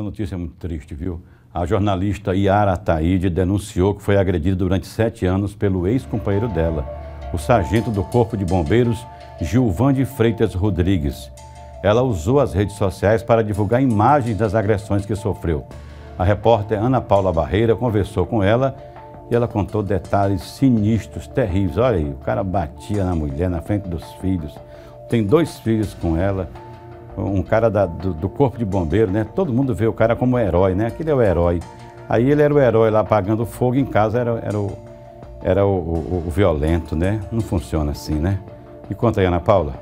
Essa notícia é muito triste, viu? A jornalista Yara Ataide denunciou que foi agredida durante sete anos pelo ex-companheiro dela, o sargento do Corpo de Bombeiros, Gilvan de Freitas Rodrigues. Ela usou as redes sociais para divulgar imagens das agressões que sofreu. A repórter Ana Paula Barreira conversou com ela e ela contou detalhes sinistros, terríveis. Olha aí, o cara batia na mulher na frente dos filhos, tem dois filhos com ela um cara da, do, do, corpo de bombeiro, né? Todo mundo vê o cara como herói, né? Aquele é o herói. Aí ele era o herói lá apagando fogo em casa, era, era, o, era o, o, o violento, né? Não funciona assim, né? E conta aí, Ana Paula.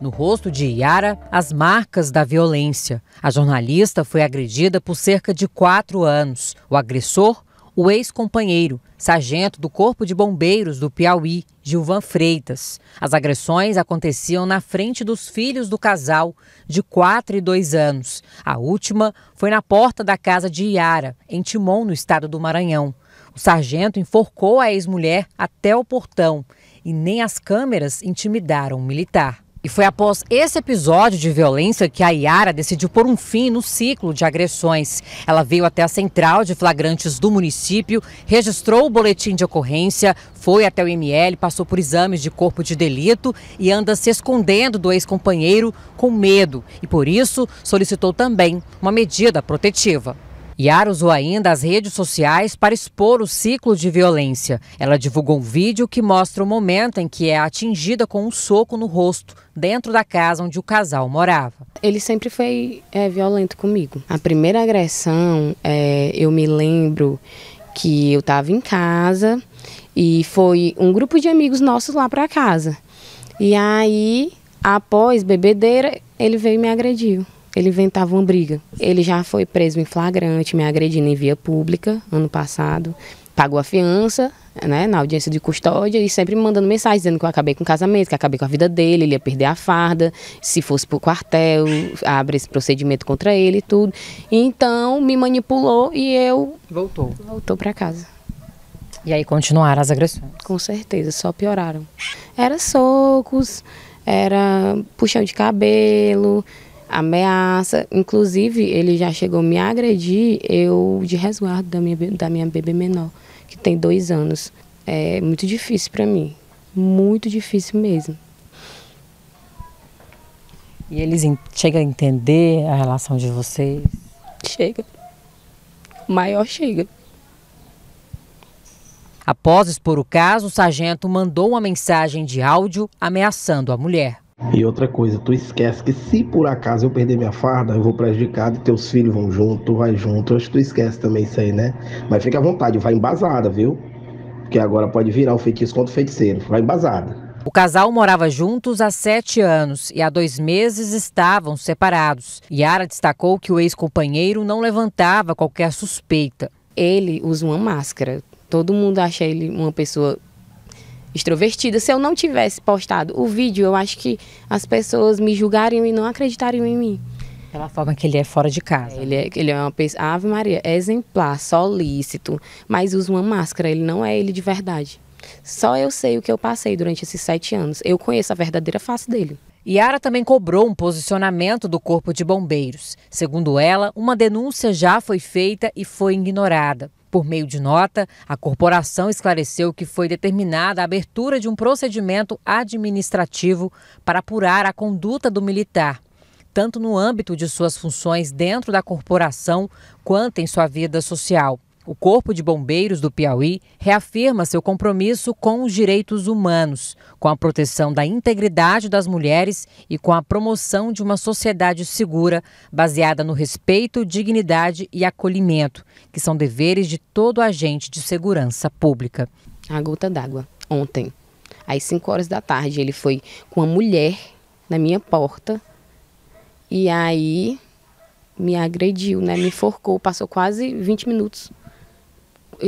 No rosto de Yara, as marcas da violência. A jornalista foi agredida por cerca de quatro anos. O agressor o ex-companheiro, sargento do Corpo de Bombeiros do Piauí, Gilvan Freitas. As agressões aconteciam na frente dos filhos do casal, de 4 e 2 anos. A última foi na porta da casa de Iara, em Timon, no estado do Maranhão. O sargento enforcou a ex-mulher até o portão e nem as câmeras intimidaram o militar. E foi após esse episódio de violência que a Yara decidiu pôr um fim no ciclo de agressões. Ela veio até a central de flagrantes do município, registrou o boletim de ocorrência, foi até o ML, passou por exames de corpo de delito e anda se escondendo do ex-companheiro com medo. E por isso solicitou também uma medida protetiva. Yara usou ainda as redes sociais para expor o ciclo de violência. Ela divulgou um vídeo que mostra o momento em que é atingida com um soco no rosto, dentro da casa onde o casal morava. Ele sempre foi é, violento comigo. A primeira agressão, é, eu me lembro que eu estava em casa e foi um grupo de amigos nossos lá para casa. E aí, após bebedeira, ele veio e me agrediu ele inventava uma briga. Ele já foi preso em flagrante, me agredindo em via pública ano passado. Pagou a fiança, né, na audiência de custódia e sempre me mandando mensagem dizendo que eu acabei com o casamento, que acabei com a vida dele, ele ia perder a farda, se fosse pro quartel, abre esse procedimento contra ele e tudo. então me manipulou e eu. Voltou. Voltou para casa. E aí continuaram as agressões? Com certeza, só pioraram. Era socos, era puxão de cabelo, ameaça. Inclusive, ele já chegou a me agredir, eu de resguardo da minha, da minha bebê menor, que tem dois anos. É muito difícil para mim, muito difícil mesmo. E eles chegam a entender a relação de vocês? Chega. O maior chega. Após expor o caso, o sargento mandou uma mensagem de áudio ameaçando a mulher. E outra coisa, tu esquece que se por acaso eu perder minha farda, eu vou prejudicado, e teus filhos vão junto, tu vai junto. Acho que tu esquece também isso aí, né? Mas fica à vontade, vai embasada, viu? Porque agora pode virar o feitiço contra o feiticeiro, vai embasada. O casal morava juntos há sete anos e há dois meses estavam separados. Yara destacou que o ex-companheiro não levantava qualquer suspeita. Ele usa uma máscara. Todo mundo acha ele uma pessoa extrovertida. Se eu não tivesse postado o vídeo, eu acho que as pessoas me julgariam e não acreditariam em mim. Pela forma que ele é fora de casa. Ele é, ele é uma pessoa, Ave Maria, é exemplar, solícito, mas usa uma máscara, ele não é ele de verdade. Só eu sei o que eu passei durante esses sete anos. Eu conheço a verdadeira face dele. Yara também cobrou um posicionamento do Corpo de Bombeiros. Segundo ela, uma denúncia já foi feita e foi ignorada. Por meio de nota, a corporação esclareceu que foi determinada a abertura de um procedimento administrativo para apurar a conduta do militar, tanto no âmbito de suas funções dentro da corporação quanto em sua vida social. O Corpo de Bombeiros do Piauí reafirma seu compromisso com os direitos humanos, com a proteção da integridade das mulheres e com a promoção de uma sociedade segura, baseada no respeito, dignidade e acolhimento, que são deveres de todo agente de segurança pública. A gota d'água, ontem, às 5 horas da tarde, ele foi com uma mulher na minha porta e aí me agrediu, né? Me enforcou, passou quase 20 minutos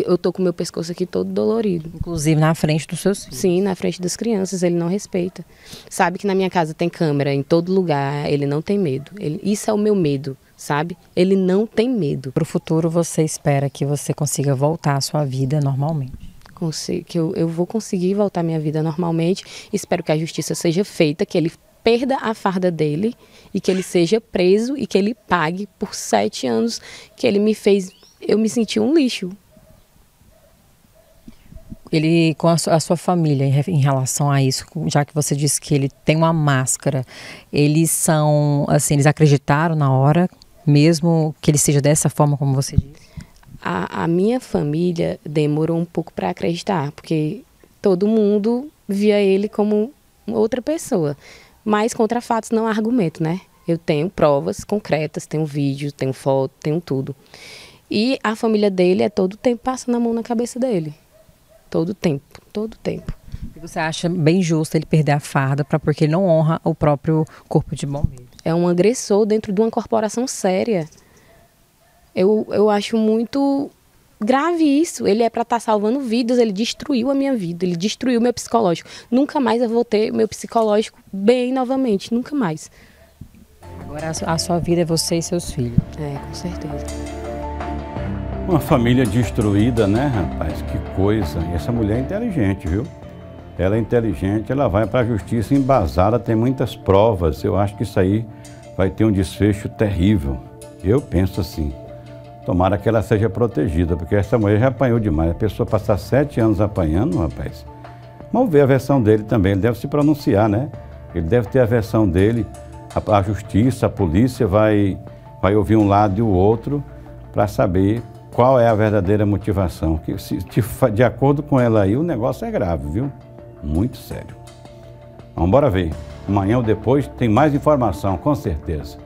eu tô com meu pescoço aqui todo dolorido. Inclusive na frente dos seus filhos. Sim, na frente das crianças, ele não respeita. Sabe que na minha casa tem câmera em todo lugar, ele não tem medo. Ele, isso é o meu medo, sabe? Ele não tem medo. Para o futuro você espera que você consiga voltar à sua vida normalmente? que eu, eu vou conseguir voltar à minha vida normalmente. Espero que a justiça seja feita, que ele perda a farda dele e que ele seja preso e que ele pague por sete anos que ele me fez. Eu me senti um lixo, ele com a, a sua família em, em, relação a isso, já que você disse que ele tem uma máscara, eles são assim, eles acreditaram na hora, mesmo que ele seja dessa forma como você disse? A, a minha família demorou um pouco para acreditar, porque todo mundo via ele como outra pessoa. Mas contra fatos não há argumento, né? Eu tenho provas concretas, tenho vídeo, tenho foto, tenho tudo. E a família dele é todo o tempo passando a mão na cabeça dele. Todo tempo, todo tempo. E você acha bem justo ele perder a farda para porque ele não honra o próprio corpo de bombeiro? É um agressor dentro de uma corporação séria. Eu, eu acho muito grave isso. Ele é para estar tá salvando vidas, ele destruiu a minha vida, ele destruiu meu psicológico. Nunca mais eu vou ter meu psicológico bem novamente, nunca mais. Agora a sua vida é você e seus filhos. É, com certeza. Uma família destruída, né, rapaz? Que coisa. E essa mulher é inteligente, viu? Ela é inteligente, ela vai para a justiça embasada, tem muitas provas. Eu acho que isso aí vai ter um desfecho terrível. Eu penso assim. Tomara que ela seja protegida, porque essa mulher já apanhou demais. A pessoa passar sete anos apanhando, rapaz. Vamos ver a versão dele também. Ele deve se pronunciar, né? Ele deve ter a versão dele. A, a justiça, a polícia vai, vai ouvir um lado e o outro para saber qual é a verdadeira motivação. Que se, de acordo com ela aí, o negócio é grave, viu? Muito sério. Vamos embora ver. Amanhã ou depois tem mais informação, com certeza.